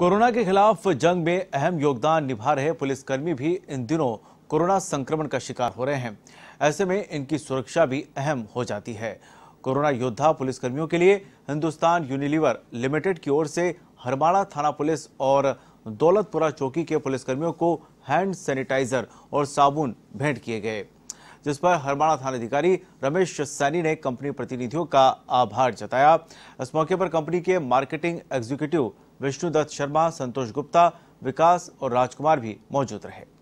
corona के खिलाफ जंग में अहम योगदान निभा रहे पुलिसकर्मी भी इन दिनों कोरोना संक्रमण का शिकार हो रहे हैं ऐसे में इनकी सुरक्षा भी अहम हो जाती है कोरोना योद्धा पुलिसकर्मियों के लिए हिंदुस्तान यूनिलीवर लिमिटेड की ओर से हरमाड़ा थाना पुलिस और दौलतपुरा चौकी के पुलिसकर्मियों को हैंड सैनिटाइजर और साबुन भेंट किए गए जिस पर थाना थानाधिकारी रमेश सैनी ने कंपनी प्रतिनिधियों का आभार जताया इस मौके पर कंपनी के मार्केटिंग एग्जीक्यूटिव विष्णुदत्त शर्मा संतोष गुप्ता विकास और राजकुमार भी मौजूद रहे